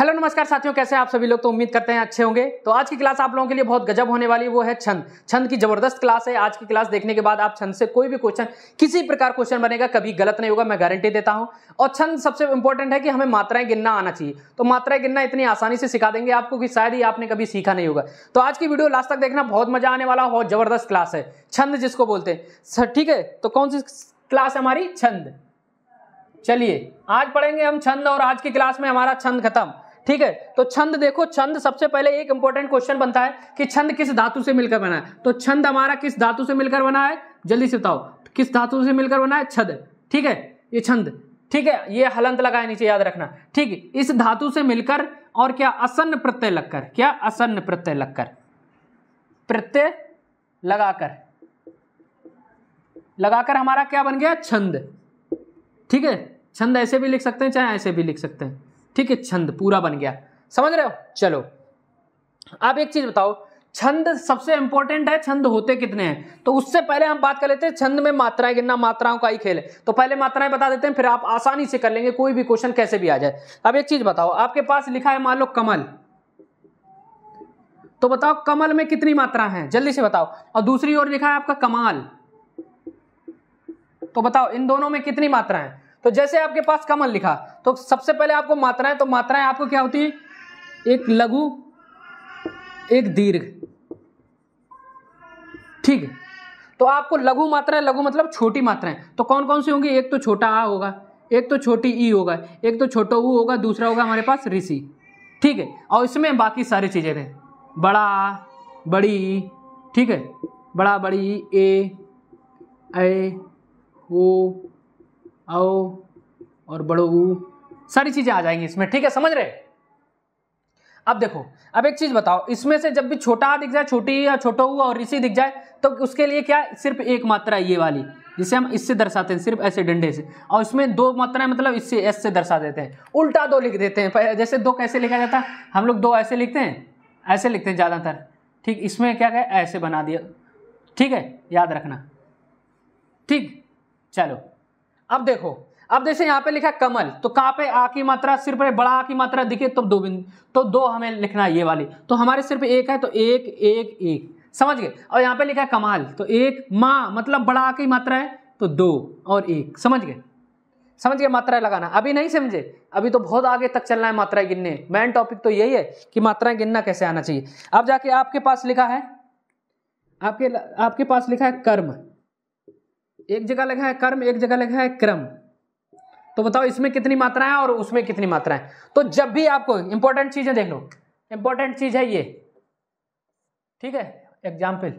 hello नमस्कार साथियों कैसे आप सभी लोग तो उम्मीद करते हैं अच्छे होंगे तो आज की क्लास आप लोगों के लिए बहुत गजब होने वाली वो है छंद छंद की जबरदस्त क्लास है आज की क्लास देखने के बाद आप छंद से कोई भी क्वेश्चन किसी प्रकार क्वेश्चन बनेगा कभी गलत नहीं होगा मैं गारंटी देता हूं और छंद सबसे इंपॉर्टेंट है कि हमें मात्राएं गिनना आना चाहिए तो मात्राएं गिनना इतनी आसानी से सिखा देंगे आपको कि शायद ही आपने कभी सीखा नहीं होगा तो आज की वीडियो लास्ट तक देखना बहुत मजा आने वाला बहुत जबरदस्त क्लास है छंद जिसको बोलते हैं ठीक है तो कौन सी क्लास है हमारी छंद चलिए आज पढ़ेंगे हम छंद और आज की क्लास में हमारा छंद खत्म ठीक है तो छंद देखो छंद सबसे पहले एक इंपॉर्टेंट क्वेश्चन बनता है कि छंद किस धातु से मिलकर बना है तो छंद हमारा किस धातु से मिलकर बना है जल्दी से बताओ किस धातु से मिलकर बना है छद ठीक है ये छंद ठीक है ये हलंत लगाए नीचे याद रखना ठीक है इस धातु से मिलकर और क्या असन्न प्रत्यय लगकर क्या असन्न प्रत्यय लगकर प्रत्यय लगाकर लगाकर हमारा क्या बन गया छंद ठीक है छंद ऐसे भी लिख सकते हैं चाहे ऐसे भी लिख सकते हैं ठीक है छंद पूरा बन गया समझ रहे हो चलो आप एक चीज बताओ छंद सबसे इंपॉर्टेंट है छंद होते कितने हैं तो उससे पहले हम बात कर लेते हैं छंद में मात्राएं गिनना मात्राओं का ही खेल है तो पहले मात्राएं बता देते हैं फिर आप आसानी से कर लेंगे कोई भी क्वेश्चन कैसे भी आ जाए अब एक चीज बताओ आपके पास लिखा है मान लो कमल तो बताओ कमल में कितनी मात्रा है जल्दी से बताओ और दूसरी ओर लिखा है आपका कमाल तो बताओ इन दोनों में कितनी मात्रा है तो जैसे आपके पास कमल लिखा तो सबसे पहले आपको मात्राएं तो मात्राएं आपको क्या होती है एक लघु एक दीर्घ ठीक है तो आपको लघु मात्राएं लघु मतलब छोटी मात्राएं तो कौन कौन सी होंगी एक तो छोटा आ होगा एक तो छोटी ई होगा एक तो छोटा ऊ होगा दूसरा होगा हमारे पास ऋषि ठीक है और इसमें बाकी सारी चीज़ें थे बड़ा बड़ी ठीक है बड़ा बड़ी ए ए वो औ और बड़ो ऊ सारी चीज़ें आ जाएंगी इसमें ठीक है समझ रहे अब देखो अब एक चीज़ बताओ इसमें से जब भी छोटा दिख जाए छोटी या छोटो हुआ और ऋषि दिख जाए तो उसके लिए क्या सिर्फ एक मात्रा ये वाली जिसे हम इससे दर्शाते हैं सिर्फ ऐसे डंडे से और इसमें दो मात्राएं मतलब इससे एस से दर्शा देते हैं उल्टा दो लिख देते हैं जैसे दो कैसे लिखा जाता हम लोग दो ऐसे लिखते हैं ऐसे लिखते हैं ज़्यादातर ठीक इसमें क्या क्या ऐसे बना दिया ठीक है याद रखना ठीक चलो अब देखो अब जैसे यहाँ पे लिखा कमल तो कहाँ पे आ की मात्रा सिर्फ बड़ा आ की मात्रा दिखे तो दो बिंदु तो दो हमें लिखना है ये वाली तो हमारे सिर्फ एक है तो एक एक एक समझ गए और यहाँ पे लिखा है कमाल तो एक माँ मतलब बड़ा आ की मात्रा है तो दो और एक समझ गए समझ गए मात्राएं लगाना अभी नहीं समझे अभी तो बहुत आगे तक चलना है मात्राएं गिनने मेन टॉपिक तो यही है कि मात्राएं गिनना कैसे आना चाहिए अब जाके आपके पास लिखा है आपके आपके पास लिखा है कर्म एक जगह लिखा है कर्म एक जगह लिखा है क्रम तो बताओ इसमें कितनी मात्रा है और उसमें कितनी मात्रा है तो जब भी आपको इंपॉर्टेंट चीजें देख लो इंपॉर्टेंट चीज है ये ठीक है एग्जाम्पल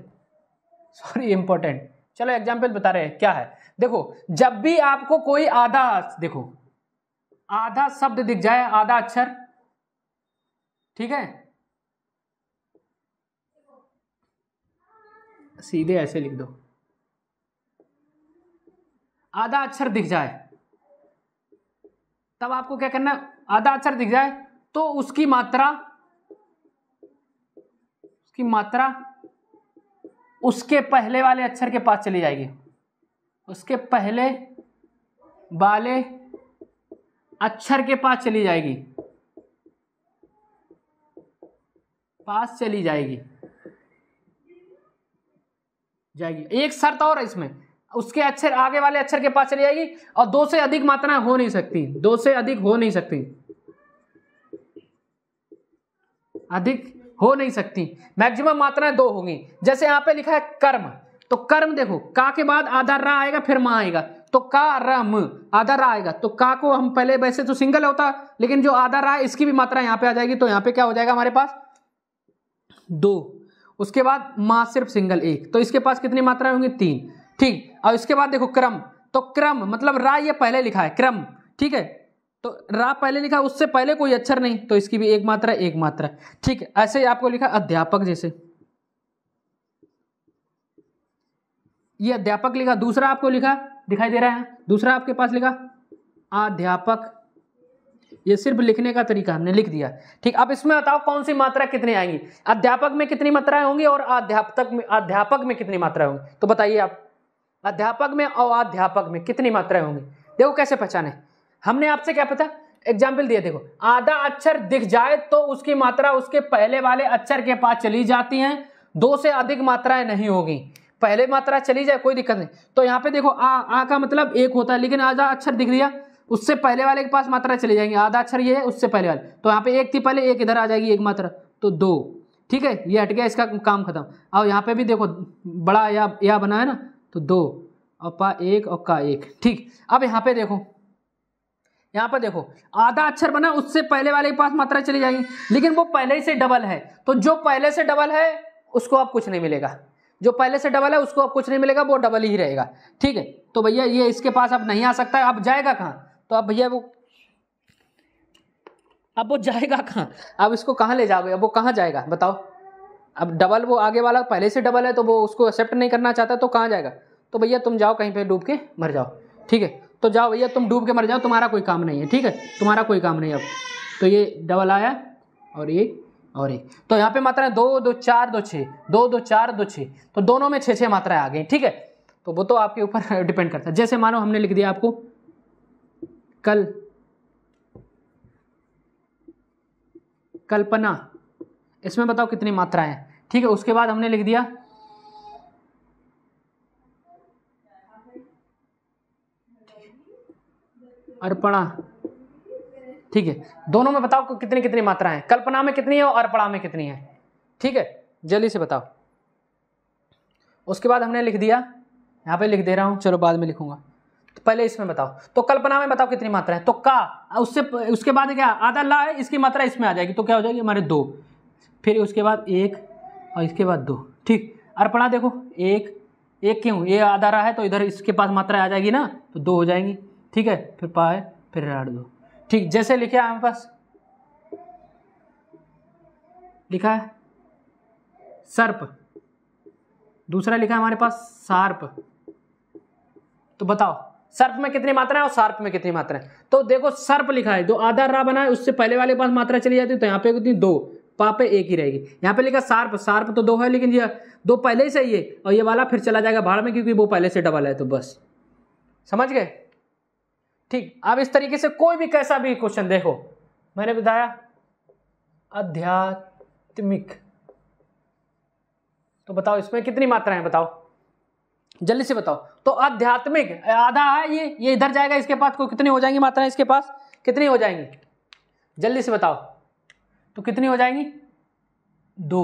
सॉरी इंपॉर्टेंट चलो एग्जाम्पल बता रहे हैं क्या है देखो जब भी आपको कोई आधा देखो आधा शब्द दिख जाए आधा अक्षर ठीक है सीधे ऐसे लिख दो आधा अक्षर दिख जाए तब आपको क्या करना है आधा अक्षर दिख जाए तो उसकी मात्रा उसकी मात्रा उसके पहले वाले अक्षर के पास चली जाएगी उसके पहले वाले अक्षर के पास चली जाएगी पास चली जाएगी जाएगी एक शर्त और है इसमें उसके अक्षर आगे वाले अक्षर के पास चली जाएगी और दो से अधिक मात्रा हो नहीं सकती दो से अधिक हो नहीं सकती अधिक हो नहीं सकती मैक्सिमम मात्राएं दो होंगी जैसे यहां पे लिखा है कर्म तो कर्म देखो का के बाद आधार रा आएगा फिर मां आएगा तो का रम आधार रा आएगा तो का को हम पहले वैसे तो सिंगल होता लेकिन जो आधार रा इसकी भी मात्रा यहां पे आ जाएगी तो यहां पे क्या हो जाएगा हमारे पास दो उसके बाद मां सिर्फ सिंगल एक तो इसके पास कितनी मात्राएं होंगी तीन ठीक और इसके बाद देखो क्रम तो क्रम मतलब रा ये पहले लिखा है क्रम ठीक है तो रा पहले लिखा उससे पहले कोई अक्षर नहीं तो इसकी भी एक मात्रा एक मात्रा ठीक है ऐसे ही आपको लिखा अध्यापक जैसे ये अध्यापक लिखा दूसरा आपको लिखा दिखाई दे रहा है दूसरा आपके पास लिखा अध्यापक ये सिर्फ लिखने का तरीका हमने लिख दिया ठीक अब इसमें बताओ कौन सी मात्रा कितनी आएंगी अध्यापक में कितनी मात्राएं होंगी और अध्यापक में अध्यापक में कितनी मात्राएं होंगी तो बताइए आप अध्यापक में और अध्यापक में कितनी मात्राएं होंगी देखो कैसे पहचाने हमने आपसे क्या पता एग्जाम्पल दिया देखो आधा अक्षर दिख जाए तो उसकी मात्रा उसके पहले वाले अक्षर के पास चली जाती है दो से अधिक मात्राएं नहीं होगी पहले मात्रा चली जाए कोई दिक्कत नहीं तो यहाँ पे देखो आ आ का मतलब एक होता है लेकिन आधा अक्षर दिख दिया उससे पहले वाले के पास मात्रा चली जाएंगी आधा अक्षर ये है उससे पहले वाले तो यहाँ पे एक थी पहले एक इधर आ जाएगी एक मात्रा तो दो ठीक है ये हट गया इसका काम खत्म और यहाँ पे भी देखो बड़ा या या बना है ना तो दो अपा एक और का एक ठीक अब यहाँ पे देखो यहाँ पर देखो आधा अक्षर बना उससे पहले वाले के पास मात्रा चली जाएगी लेकिन वो पहले ही से डबल है तो जो पहले से डबल है उसको अब कुछ नहीं मिलेगा जो पहले से डबल है उसको अब कुछ नहीं मिलेगा वो डबल ही रहेगा ठीक है तो भैया ये इसके पास अब नहीं आ सकता अब जाएगा कहाँ तो अब भैया वो अब वो जाएगा कहाँ अब इसको कहाँ ले जाओगे अब वो कहाँ जाएगा बताओ अब डबल वो आगे वाला पहले से डबल है तो वो उसको एक्सेप्ट नहीं करना चाहता तो कहाँ जाएगा तो भैया तुम जाओ कहीं पे डूब के मर जाओ ठीक है तो जाओ भैया तुम डूब के मर जाओ तुम्हारा कोई काम नहीं है ठीक है तुम्हारा कोई काम नहीं अब तो ये डबल आया और ये और एक तो यहाँ पे मात्रा है दो दो चार दो छः दो दो चार दो छः तो दोनों में छः छः मात्राएं आ गई ठीक है तो वो तो आपके ऊपर डिपेंड करता है जैसे मानो हमने लिख दिया आपको कल कल्पना इसमें बताओ कितनी मात्रा है ठीक है उसके बाद हमने लिख दिया अर्पणा ठीक है दोनों में बताओ कितनी कितनी मात्रा है कल्पना में कितनी है और अर्पणा में कितनी है ठीक है जल्दी से बताओ उसके बाद हमने लिख दिया यहाँ पे लिख दे रहा हूँ चलो बाद में लिखूंगा तो पहले इसमें बताओ तो कल्पना में बताओ कितनी मात्रा है तो का उससे उसके बाद क्या आधा ला है इसकी मात्रा इसमें आ जाएगी तो क्या हो जाएगी हमारे दो फिर उसके बाद एक और इसके बाद दो ठीक अर्पणा देखो एक एक क्यों ये आधा रहा है तो इधर इसके पास मात्रा आ जाएगी ना तो दो हो जाएंगी ठीक है फिर पाए फिर राड दो ठीक जैसे लिखे हमारे पास लिखा है सर्प दूसरा लिखा है हमारे पास सार्प तो बताओ सर्प में कितनी मात्रा है और सार्प में कितनी मात्रा है तो देखो सर्प लिखा है जो आधार रहा बना है उससे पहले वाले पास मात्रा चली जाती है तो यहाँ पे दो वहाँ पे एक ही रहेगी यहाँ पे लिखा सार्प सार्प तो दो है लेकिन ये दो पहले ही सही है और ये वाला फिर चला जाएगा भाड़ में क्योंकि वो पहले से डबल है तो बस समझ गए ठीक अब इस तरीके से कोई भी कैसा भी क्वेश्चन देखो मैंने बताया अध्यात्मिक तो बताओ इसमें कितनी मात्राएं बताओ जल्दी से बताओ तो आध्यात्मिक आधा है ये ये इधर जाएगा इसके पास को कितनी हो जाएंगी मात्राएं इसके पास कितनी हो जाएंगी जल्दी से बताओ तो कितनी हो जाएगी दो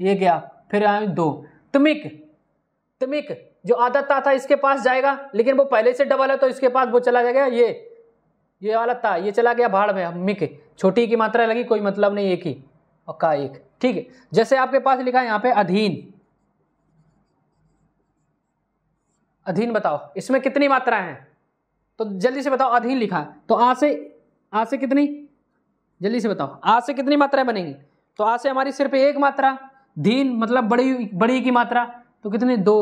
ये गया फिर आए दो तमिक तमिक जो आधा ता था इसके पास जाएगा लेकिन वो पहले से डबल है तो इसके पास वो चला जाएगा ये ये वाला ता ये चला गया भाड़ में मिक छोटी की मात्रा लगी कोई मतलब नहीं एक ही और का एक ठीक है जैसे आपके पास लिखा है यहाँ पे अधीन अधीन बताओ इसमें कितनी मात्रा है तो जल्दी से बताओ अधीन लिखा है तो आ से आ से कितनी जल्दी से बताओ आ से कितनी मात्राएं बनेगी तो आ से हमारी सिर्फ एक मात्रा धीन मतलब बड़ी बड़ी की मात्रा तो कितनी दो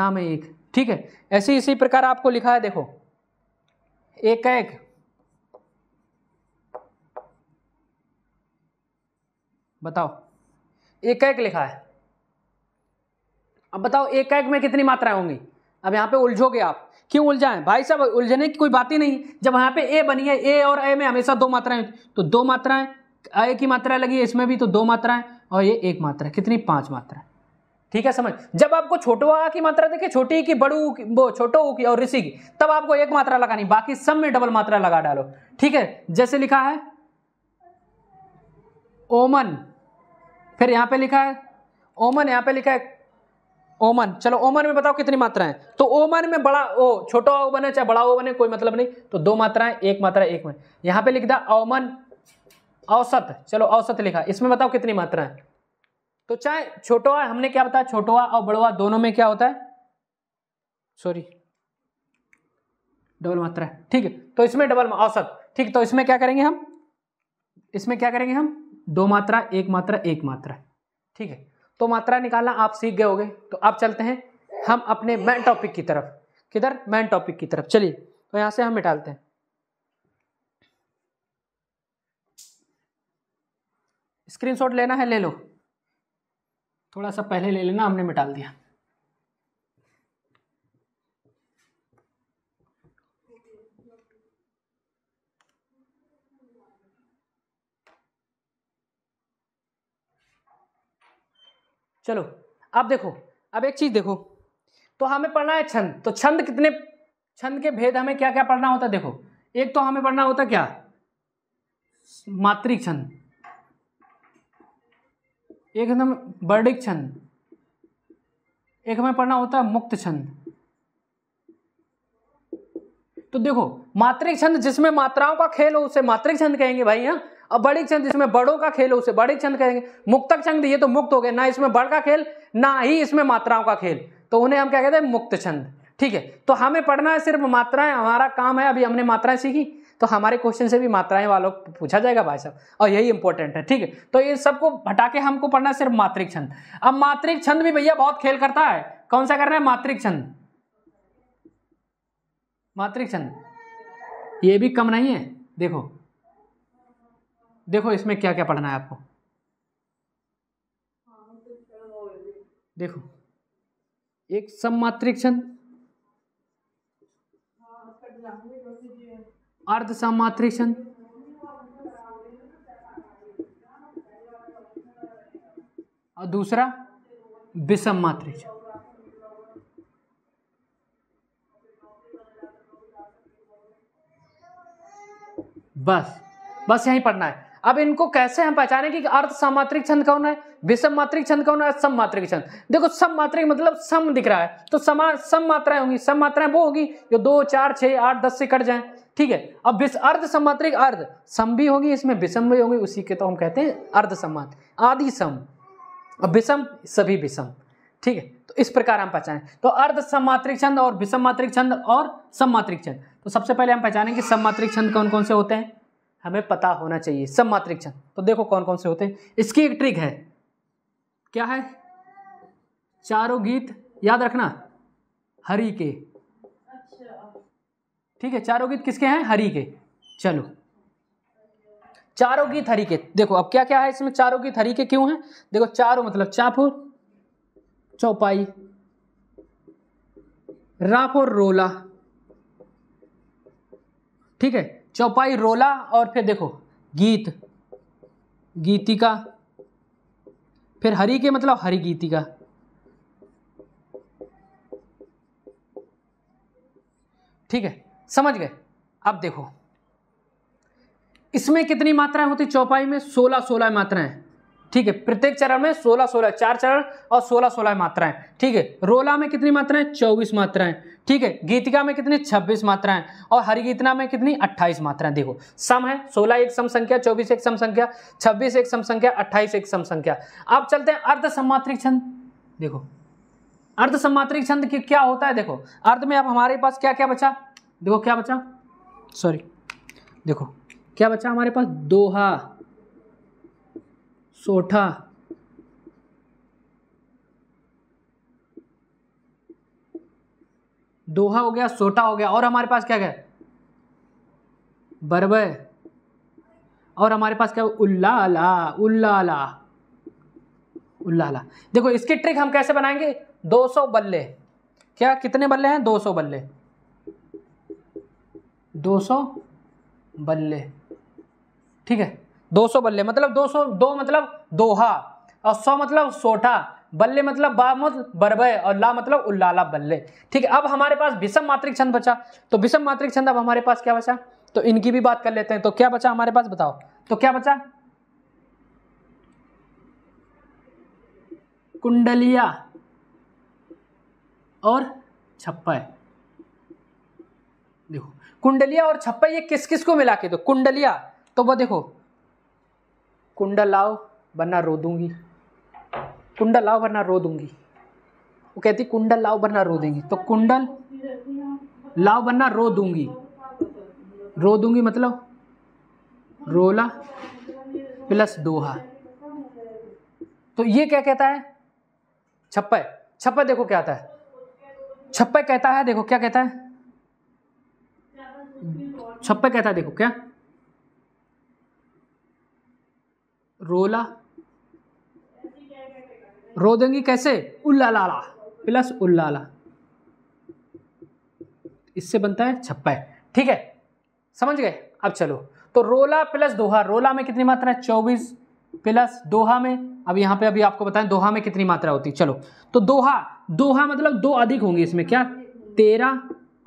ना में एक ठीक है ऐसे इसी प्रकार आपको लिखा है देखो एक का एक बताओ एक एक लिखा है अब बताओ एक एक में कितनी मात्राएं होंगी अब यहाँ पे उलझोगे आप क्यों उलझाएं भाई साहब उलझने की कोई बात ही नहीं जब यहाँ पे ए बनी है ए और ए में हमेशा दो मात्राएं तो दो मात्राएं ए की मात्रा लगी है इसमें भी तो दो मात्राएं और ये एक मात्रा कितनी पांच मात्रा ठीक है समझ जब आपको छोटो आ की मात्रा देखे छोटी की बड़ू की वो छोटो की और ऋषि की तब आपको एक मात्रा लगानी बाकी सब में डबल मात्रा लगा डालो ठीक है जैसे लिखा है ओमन फिर यहां पे लिखा है ओमन यहां पे लिखा है ओमन चलो ओमन में बताओ कितनी मात्रा है तो ओमन में बड़ा ओ छोटा ओ बने चाहे बड़ा ओ बने कोई मतलब नहीं तो दो मात्राएं एक मात्रा एक में यहां पे लिख दिया ओमन औसत चलो औसत लिखा इसमें बताओ कितनी मात्रा है तो चाहे छोटोआ हमने क्या बताया छोटोआ और बड़ोआ दोनों में क्या होता है सॉरी डबल मात्रा है ठीक है तो इसमें डबल औसत ठीक तो इसमें क्या करेंगे हम इसमें क्या करेंगे हम दो मात्रा एक मात्रा एक मात्रा ठीक है तो मात्रा निकालना आप सीख गए होगे तो अब चलते हैं हम अपने मेन टॉपिक की तरफ किधर मेन टॉपिक की तरफ चलिए तो यहाँ से हम निकालते हैं स्क्रीनशॉट लेना है ले लो थोड़ा सा पहले ले लेना हमने मिटाल दिया चलो अब देखो अब एक चीज़ देखो तो हमें पढ़ना है छंद तो छंद कितने छंद के भेद हमें क्या क्या पढ़ना होता है देखो एक तो हमें पढ़ना होता क्या मात्रिक छंद एक हमें बर्डिक छंद एक हमें पढ़ना होता है मुक्त छंद तो देखो मात्रिक छंद जिसमें मात्राओं का खेल हो उसे मात्रिक छंद कहेंगे भाई यहाँ अब बड़ी छंद इसमें बड़ों का खेल उसे बड़ी छंद कहेंगे मुक्तक छंद ये तो मुक्त हो गए ना इसमें बड़ का खेल ना ही इसमें मात्राओं का खेल तो उन्हें हम क्या कहते हैं मुक्त छंद ठीक है तो हमें पढ़ना है सिर्फ मात्राएं हमारा काम है अभी हमने मात्राएं सीखी तो हमारे क्वेश्चन से भी मात्राएं वालों को पूछा जाएगा भाई साहब और यही इंपॉर्टेंट है ठीक है तो ये सबको हटा के हमको पढ़ना है सिर्फ मात्रिक छंद अब मात्रिक छंद भी भैया बहुत खेल करता है कौन सा करना है मात्रिक छंद मात्रिक छंद ये भी कम नहीं है देखो देखो इसमें क्या क्या पढ़ना है आपको देखो एक सम्मात्रिक छंद अर्ध सम्मात्रिक छंद और दूसरा विषम मात्रिक बस बस यहीं पढ़ना है अब इनको कैसे हम पहचाने कि अर्थ सामात्रिक छंद कौन है विषम मात्रिक छंद कौन है सम मात्रिक छंद देखो सम मात्रिक मतलब सम दिख रहा है तो समा सम मात्राएं होंगी सम मात्राएं वो होगी जो दो चार छह आठ दस से कट जाए ठीक है अब विष अर्ध सम्मात्रिक अर्ध सम भी होगी इसमें विषम भी होगी उसी के तो हम कहते हैं अर्ध समात आदि सम अब विषम सभी विषम ठीक है तो इस प्रकार हम पहचाने तो अर्ध सम्मात्रिक छंद और विषम मात्रिक छंद और सममात्रिक छंद तो सबसे पहले हम पहचानेंगे सममात्रिक छंद कौन कौन से होते हैं हमें पता होना चाहिए सब मात्रिक छंद तो देखो कौन कौन से होते हैं इसकी एक ट्रिक है क्या है चारों गीत याद रखना हरि के ठीक है चारों गीत किसके हैं हरि के चलो चारों गीत हरी के देखो अब क्या क्या है इसमें चारों गीत हरी के क्यों हैं देखो चारों मतलब चापुर चौपाई रापुर रोला ठीक है चौपाई रोला और फिर देखो गीत गीतिका फिर हरि के मतलब हरि गीतिका ठीक है समझ गए अब देखो इसमें कितनी मात्राएं होती चौपाई में सोलह सोलह मात्राएं ठीक है प्रत्येक चरण में सोलह सोलह चार चरण और सोलह सोलह मात्राएं ठीक है रोला में कितनी मात्राएं चौबीस मात्राएं ठीक है गीतिका में कितनी छब्बीस मात्राएं और हरिगीतना में कितनी अट्ठाईस मात्राएं देखो सम है सोलह एक सम संख्या चौबीस एक सम संख्या छब्बीस एक सम संख्या अट्ठाईस एक सम संख्या अब चलते हैं अर्ध सम्मात्रिक छंद देखो अर्ध सम्मात्रिक छंद क्या होता है देखो अर्ध में अब हमारे पास क्या क्या बचा देखो क्या बचा सॉरी देखो क्या बचा हमारे पास दोहा सोठा दोहा हो गया सोटा हो गया और हमारे पास क्या क्या बरब और हमारे पास क्या उल्लाला उल्लाला उल्लाला देखो इसकी ट्रिक हम कैसे बनाएंगे 200 बल्ले क्या कितने बल्ले हैं 200 बल्ले 200 बल्ले ठीक है 200 बल्ले मतलब 200 दो मतलब दोहा और सौ मतलब सोठा बल्ले मतलब बा मतलब बरबय और ला मतलब उल्लाला बल्ले ठीक है अब हमारे पास विषम मात्रिक छंद बचा तो विषम मात्रिक छंद अब हमारे पास क्या बचा तो इनकी भी बात कर लेते हैं तो क्या बचा हमारे पास बताओ तो क्या बचा कुंडलिया और छप्पय देखो कुंडलिया और छप्पय ये किस किस को मिला के दो तो कुंडलिया तो वो देखो कुंडल लाओ वरना रो दूंगी कुंडल लाओ वरना रो दूंगी वो कहती कुंडल लाओ वरना रो देंगी तो कुंडल लाओ वरना रो दूंगी रो दूंगी मतलब रोला प्लस दोहा तो ये क्या कहता है छप्पे छप्पे देखो क्या आता है छप्पे कहता है देखो क्या कहता है छप्पे कहता है देखो क्या रोला रो देंगी कैसे उल्लाला प्लस उल्लाला इससे बनता है छप्पा ठीक है समझ गए अब चलो तो रोला प्लस दोहा रोला में कितनी मात्रा है चौबीस प्लस दोहा में अब यहां पे अभी आपको बताएं दोहा में कितनी मात्रा होती चलो तो दोहा दोहा मतलब दो अधिक होंगे इसमें क्या तेरह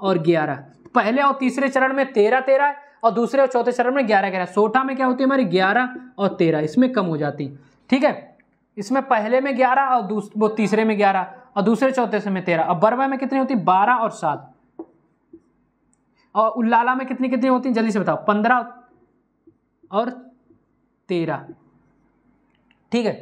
और ग्यारह पहले और तीसरे चरण में तेरह तेरह है और दूसरे और चौथे चरण में ग्यारह ग्यारह सोठा में क्या होती है हमारी ग्यारह और तेरह इसमें कम हो जाती ठीक है इसमें पहले में ग्यारह और वो तीसरे में ग्यारह और दूसरे चौथे से में तेरह और बरवा में कितनी होती बारह और सात और उल्लाला में कितनी कितनी होती जल्दी से बताओ पंद्रह और तेरह ठीक है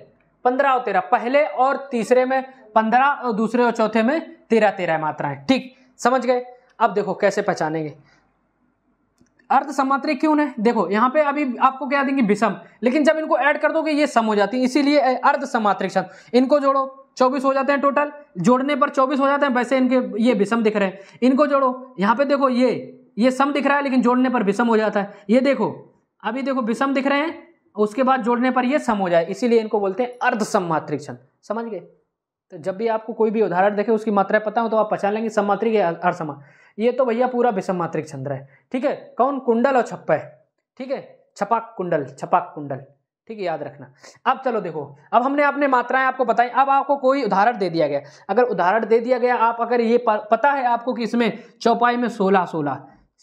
पंद्रह और तेरह पहले और तीसरे में पंद्रह और दूसरे और चौथे में तेरह तेरह मात्राएं ठीक समझ गए अब देखो कैसे पहचानेंगे अर्थ समात्री क्यों है देखो यहाँ पे अभी आपको क्या देंगे विषम लेकिन जब इनको ऐड कर दोगे ये सम हो जाती है इसीलिए अर्ध समात्रिक शब्द इनको जोड़ो चौबीस हो जाते हैं टोटल जोड़ने पर चौबीस हो जाते हैं वैसे इनके ये विषम दिख रहे हैं इनको जोड़ो यहाँ पे देखो ये ये सम दिख रहा है लेकिन जोड़ने पर विषम हो जाता है ये देखो अभी देखो विषम दिख रहे हैं उसके बाद जोड़ने पर ये सम हो जाए इसीलिए इनको बोलते हैं अर्ध सम्मात्रिक छंद समझ गए तो जब भी आपको कोई भी उदाहरण देखे उसकी मात्रा पता हो तो आप पहचान लेंगे सम्मात्रिक या अर्धसमा ये तो भैया पूरा विषम मात्रिक चंद्र है ठीक है कौन कुंडल और छप्पा है ठीक है छपाक कुंडल छपाक कुंडल ठीक है याद रखना अब चलो देखो अब हमने अपने मात्राएं आपको बताई अब आपको कोई उदाहरण दे दिया गया अगर उदाहरण दे दिया गया आप अगर ये पता है आपको कि इसमें चौपाई में सोलह सोलह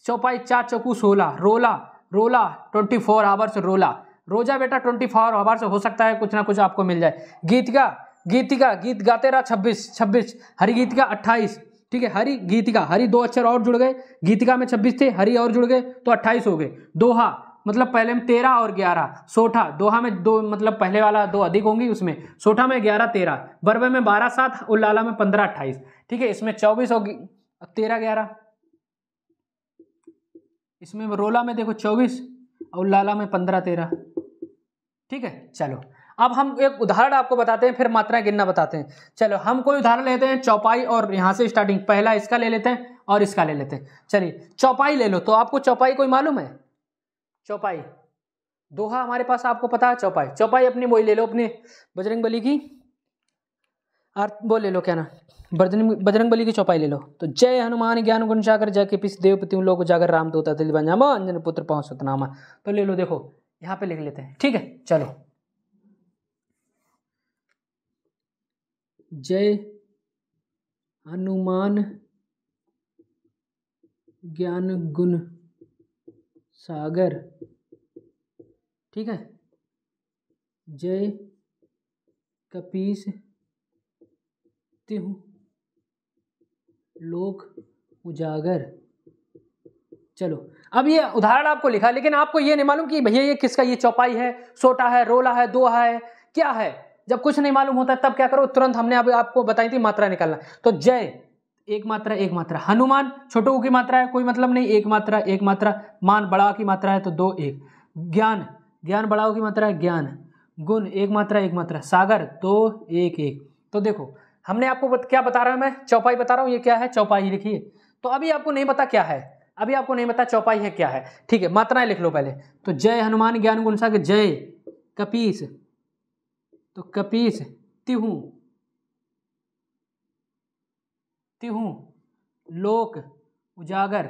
चौपाई चार चौकू सोलह रोला रोला ट्वेंटी फोर आवर्स रोला रोजा बेटा ट्वेंटी फोर आवर्स हो सकता है कुछ ना कुछ आपको मिल जाए गीत का गीतिका गीत गाते रहा छब्बीस छब्बीस हरिगीतिका अट्ठाईस ठीक है हरि गीतिका हरि दो अक्षर और जुड़ गए गीतिका में छब्बीस थे हरि और जुड़ गए तो अट्ठाईस हो गए दोहा मतलब पहले में तेरह और ग्यारह सोठा दोहा में दो मतलब पहले वाला दो अधिक होंगी उसमें सोठा में ग्यारह तेरह बरबे में बारह सात उल्लाला में पंद्रह अट्ठाईस ठीक है इसमें चौबीस और तेरह ग्यारह इसमें रोला में देखो चौबीस और लाला में पंद्रह तेरह ठीक है चलो अब हम एक उदाहरण आपको बताते हैं फिर मात्रा गिनना बताते हैं चलो हम कोई उदाहरण लेते हैं चौपाई और यहाँ से स्टार्टिंग पहला इसका ले लेते हैं और इसका ले लेते हैं चलिए चौपाई ले लो तो आपको चौपाई कोई मालूम है चौपाई दोहा हमारे पास आपको पता है चौपाई चौपाई अपनी वही ले लो अपने बजरंग बली की अर्थ वो ले लो क्या ना बजरंग बजरंग बली की चौपाई ले लो तो जय हनुमान ज्ञान गुण सागर जय के पिछ देवपति लोग जागर राम दोता दिल बंजामा अंजन पुत्र पहुँच सतनामा तो ले लो देखो यहाँ पे लिख लेते हैं ठीक है चलो जय हनुमान ज्ञान गुण सागर ठीक है जय कपीस तिहु लोक उजागर चलो अब ये उदाहरण आपको लिखा लेकिन आपको ये नहीं मालूम कि भैया ये किसका ये चौपाई है सोटा है रोला है दोहा है क्या है जब कुछ नहीं मालूम होता तब क्या करो तुरंत हमने अभी आपको बताई थी मात्रा निकालना तो जय एक मात्रा एक मात्रा हनुमान छोटो की मात्रा है कोई मतलब नहीं एक मात्रा एक मात्रा मान बड़ा की मात्रा है तो दो एक ज्ञान ज्ञान बड़ाओ की मात्रा है ज्ञान गुण एक मात्रा एक मात्रा सागर दो एक एक तो देखो हमने आपको बत, क्या बता रहा हूँ मैं चौपाई बता रहा हूँ ये क्या है चौपाई लिखिए तो अभी आपको नहीं पता क्या है अभी आपको नहीं पता चौपाई है क्या है ठीक है मात्राएं लिख लो पहले तो जय हनुमान ज्ञान गुण सागर जय कपीस तो कपीस तिहू तिहु लोक उजागर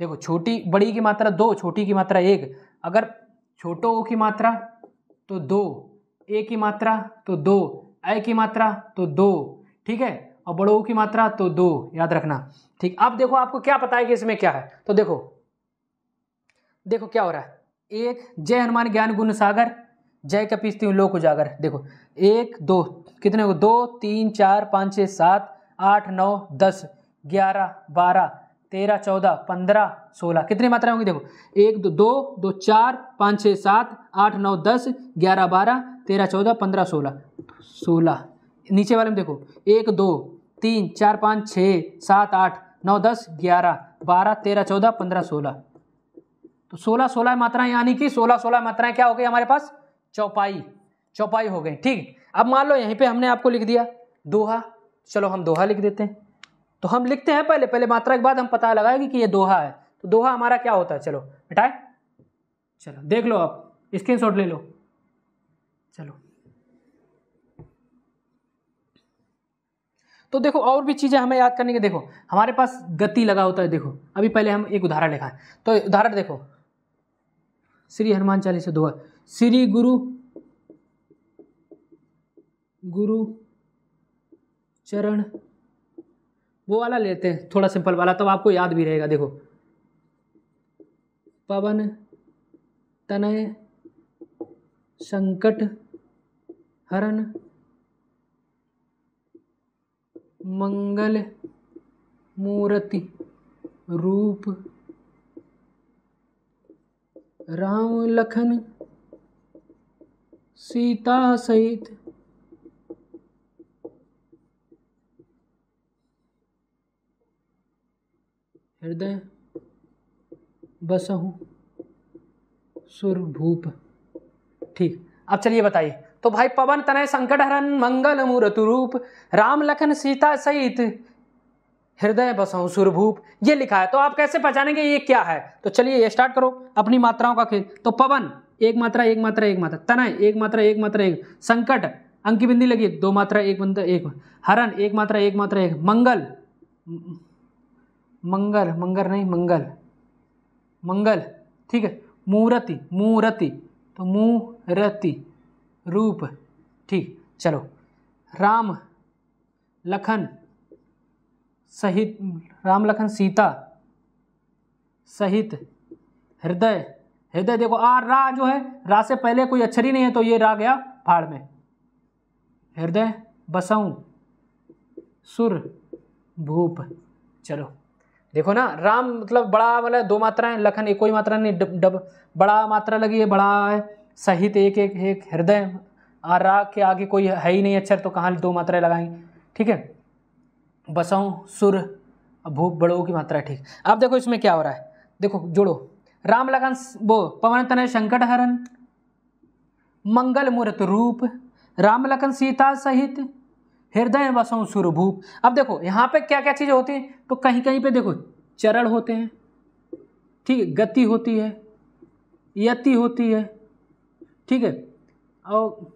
देखो छोटी बड़ी की मात्रा दो छोटी की मात्रा एक अगर छोटो ओ की मात्रा तो दो ए की मात्रा तो दो ए की मात्रा तो दो ठीक है और ओ की मात्रा तो दो याद रखना ठीक अब देखो आपको क्या पता है कि इसमें क्या है तो देखो देखो क्या हो रहा है एक जय हनुमान ज्ञान गुण सागर जय पीसती हूँ लोक उजागर देखो एक दो कितने को दो तीन चार पाँच छः सात आठ नौ दस ग्यारह बारह तेरह चौदह पंद्रह सोलह कितनी मात्रा होंगी देखो एक दो दो दो चार पाँच छः सात आठ नौ दस ग्यारह बारह तेरह चौदह पंद्रह सोलह सोलह नीचे वाले में देखो एक दो तीन चार पाँच छः सात आठ नौ दस ग्यारह बारह तेरह चौदह पंद्रह सोलह तो सोलह सोलह मात्राएं यानी कि सोलह सोलह मात्राएं क्या हो गई हमारे पास चौपाई चौपाई हो गई ठीक अब मान लो यहीं पे हमने आपको लिख दिया दोहा चलो हम दोहा लिख देते हैं तो हम लिखते हैं पहले पहले मात्रा के बाद हम पता लगाएंगे कि ये दोहा है तो दोहा हमारा क्या होता है चलो बेटा चलो देख लो आप स्क्रीनशॉट ले लो चलो तो देखो और भी चीज़ें हमें याद करने के देखो हमारे पास गति लगा होता है देखो अभी पहले हम एक उदाहरण लिखा है तो उदाहरण देखो श्री हनुमान चालीसा दोहा श्री गुरु गुरु चरण वो वाला लेते हैं थोड़ा सिंपल वाला तब तो आपको याद भी रहेगा देखो पवन तनय संकट हरण मंगल मूर्ति रूप राम लखन सीता सहित हृदय बसहु सुरभूप ठीक अब चलिए बताइए तो भाई पवन तनय संकट हरन मंगल मूर्त रूप राम लखन सीता सहित हृदय बसहु सुरभूप ये लिखा है तो आप कैसे पहचानेंगे ये क्या है तो चलिए ये स्टार्ट करो अपनी मात्राओं का खेल तो पवन एक मात्रा एक मात्रा एक मात्रा तनय एक मात्रा एक मात्रा एक संकट अंक की बिंदी लगी दो मात्रा एक बंद एक हरण एक मात्रा एक मात्रा एक मंगल मंगल मंगल नहीं मंगल मंगल ठीक है मूर्ति मूर्ति तो मूर्ति रूप ठीक चलो राम लखन सहित राम लखन सीता सहित हृदय हृदय देखो आ रा जो है रा से पहले कोई अक्षर ही नहीं है तो ये रा गया फाड़ में हृदय बसाऊं सुर भूप चलो देखो ना राम मतलब बड़ा मतलब दो मात्रा है लखन एक कोई मात्रा नहीं डब डब बड़ा मात्रा लगी है बड़ा है सहित एक एक एक हृदय आ रा के आगे कोई है ही नहीं अक्षर तो कहाँ दो मात्राएं लगाएंगे ठीक है बसऊ सुर भूप बड़ों की मात्रा ठीक अब देखो इसमें क्या हो रहा है देखो जोड़ो राम लगन वो पवन तनय संकट हरण मंगल मूर्त रूप राम लखन सीता सहित हृदय वसों सुरभूप अब देखो यहाँ पे क्या क्या चीज़ें होती हैं तो कहीं कहीं पे देखो चरण होते हैं ठीक है गति होती है यति होती है ठीक है और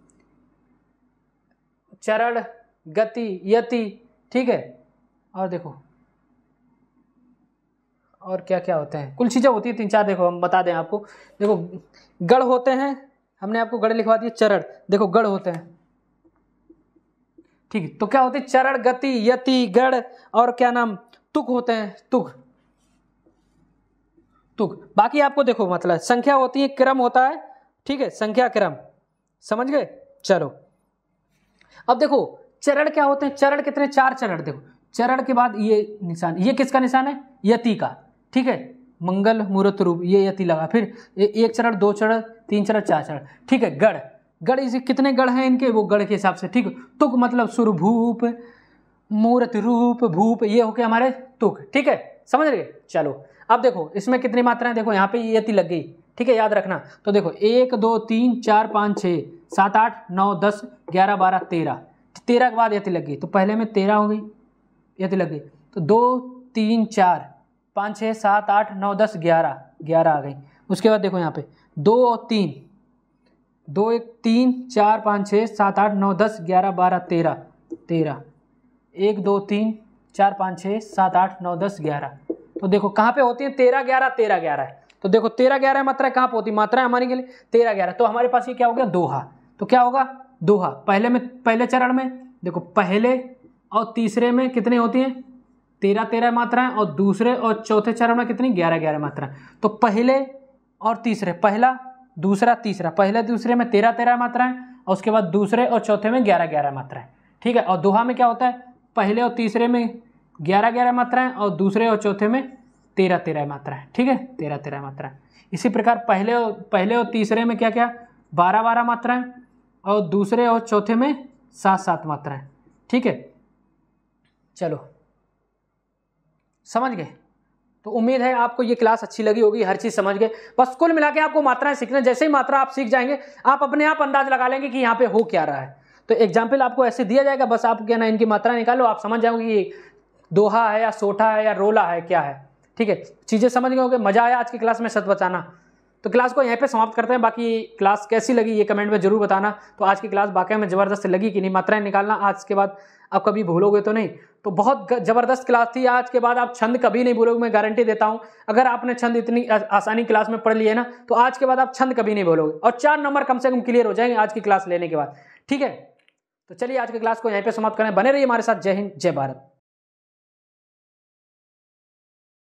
चरण गति यति ठीक है और देखो और क्या क्या होते हैं कुल चीज़ें होती है तीन चार देखो हम बता दें आपको देखो गढ़ होते हैं हमने आपको गढ़ लिखवा दिया चरण देखो गढ़ होते हैं ठीक है तो क्या होते हैं चरण गति यति गढ़ और क्या नाम तुक होते हैं तुक तुक बाकी आपको देखो मतलब संख्या होती है क्रम होता है ठीक है संख्या क्रम समझ गए चलो अब देखो चरण क्या होते हैं चरण कितने चार चरण देखो चरण के बाद ये निशान ये किसका निशान है यति का ठीक है मंगल मुहूर्त रूप ये यति लगा फिर एक चरण दो चरण तीन चरण चार चरण ठीक है गढ़ गढ़ इसे कितने गढ़ हैं इनके वो गढ़ के हिसाब से ठीक तुक मतलब सुरभूप मूर्त रूप भूप ये हो गया हमारे तुक ठीक है समझ रहे चलो अब देखो इसमें कितनी मात्राएं देखो यहाँ पे ये यति लग गई ठीक है याद रखना तो देखो एक दो तीन चार पाँच छः सात आठ नौ दस ग्यारह बारह तेरह तेरह के बाद यति लग गई तो पहले में तेरह हो गई यति लग गई तो दो तीन चार पाँच छः सात आठ नौ दस ग्यारह ग्यारह आ गई उसके बाद देखो यहाँ पे दो और तीन दो एक तीन चार पाँच छः सात आठ नौ दस ग्यारह बारह तेरह तेरह एक दो तीन चार पाँच छः सात आठ नौ दस ग्यारह तो देखो कहाँ पे होती है तेरह ग्यारह तेरह ग्यारह है तो देखो तेरह ग्यारह मात्रा कहाँ पर होती मात्रा हमारे के लिए तेरह ग्यारह तो हमारे पास ये क्या हो गया दोहा तो क्या होगा दोहा पहले में पहले चरण में देखो पहले और तीसरे में कितने होती हैं तेरह तेरह मात्राएं और दूसरे और चौथे चरण में कितनी ग्यारह ग्यारह मात्राएं तो पहले और तीसरे पहला दूसरा तीसरा पहले दूसरे में तेरह तेरह मात्राएं और उसके बाद दूसरे और चौथे में ग्यारह ग्यारह मात्राएं ठीक है और दोहा में क्या होता है पहले और तीसरे में ग्यारह ग्यारह मात्राएं और दूसरे और चौथे में तेरह तेरह मात्राएं ठीक है तेरह तेरह मात्राएं इसी प्रकार पहले और पहले और तीसरे में क्या क्या बारह बारह मात्राएं और दूसरे और चौथे में सात सात मात्राएं ठीक है चलो समझ गए तो उम्मीद है आपको ये क्लास अच्छी लगी होगी हर चीज़ समझ गए बस कुल मिला के आपको मात्राएं सीखना जैसे ही मात्रा आप सीख जाएंगे आप अपने आप अंदाज लगा लेंगे कि यहाँ पे हो क्या रहा है तो एग्जाम्पल आपको ऐसे दिया जाएगा बस आप क्या ना इनकी मात्रा निकालो आप समझ जाओगे ये दोहा है या सोठा है या रोला है क्या है ठीक है चीज़ें समझ गए होंगे मज़ा आया आज की क्लास में सत बचाना तो क्लास को यहीं पे समाप्त करते हैं बाकी क्लास कैसी लगी ये कमेंट में जरूर बताना तो आज की क्लास बाकी में ज़बरदस्त लगी कि नहीं मात्राएं निकालना आज के बाद आप कभी भूलोगे तो नहीं तो बहुत ज़बरदस्त क्लास थी आज के बाद आप छंद कभी नहीं भूलोगे मैं गारंटी देता हूँ अगर आपने छंद इतनी आसानी क्लास में पढ़ लिए ना तो आज के बाद आप छंद कभी नहीं भूलोगे और चार नंबर कम से कम क्लियर हो जाएंगे आज की क्लास लेने के बाद ठीक है तो चलिए आज की क्लास को यहीं पर समाप्त करें बने रहिए हमारे साथ जय हिंद जय भारत